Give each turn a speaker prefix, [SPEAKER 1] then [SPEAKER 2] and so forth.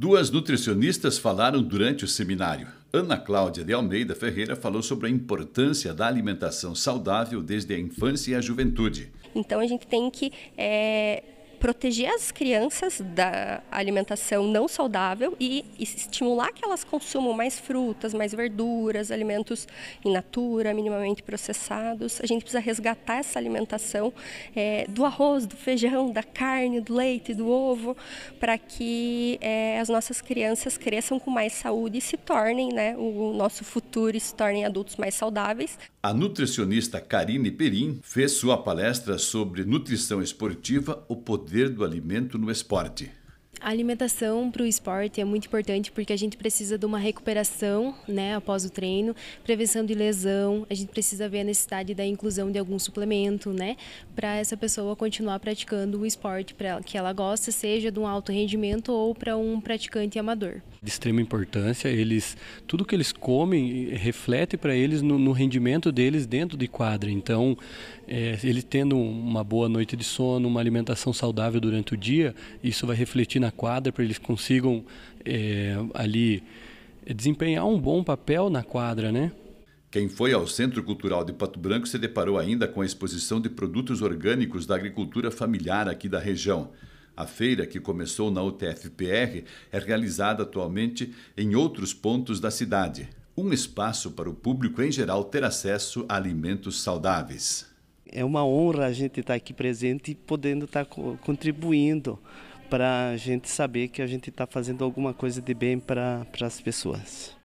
[SPEAKER 1] Duas nutricionistas falaram durante o seminário. Ana Cláudia de Almeida Ferreira falou sobre a importância da alimentação saudável desde a infância e a juventude.
[SPEAKER 2] Então a gente tem que é proteger as crianças da alimentação não saudável e estimular que elas consumam mais frutas, mais verduras, alimentos in natura, minimamente processados. A gente precisa resgatar essa alimentação é, do arroz, do feijão, da carne, do leite, do ovo, para que é, as nossas crianças cresçam com mais saúde e se tornem, né, o nosso futuro, e se tornem adultos mais saudáveis.
[SPEAKER 1] A nutricionista Karine Perim fez sua palestra sobre nutrição esportiva, o poder poder do alimento no esporte?
[SPEAKER 2] A alimentação para o
[SPEAKER 3] esporte é muito importante porque a gente precisa de uma recuperação né, após o treino, prevenção de lesão, a gente precisa ver a necessidade da inclusão de algum suplemento né, para essa pessoa continuar praticando o esporte que ela gosta, seja de um alto rendimento ou para um praticante amador
[SPEAKER 4] de extrema importância. Eles, tudo que eles comem reflete para eles no, no, rendimento deles dentro de quadra. Então, é, ele tendo uma boa noite de sono, uma alimentação saudável durante o dia, isso vai refletir na quadra para eles consigam é, ali é, desempenhar um bom papel na quadra, né?
[SPEAKER 1] Quem foi ao Centro Cultural de Pato Branco se deparou ainda com a exposição de produtos orgânicos da agricultura familiar aqui da região. A feira, que começou na UTFPR, é realizada atualmente em outros pontos da cidade. Um espaço para o público em geral ter acesso a alimentos saudáveis. É uma honra a gente estar aqui
[SPEAKER 3] presente e podendo estar contribuindo para a gente saber que a gente está fazendo alguma coisa de bem para as pessoas.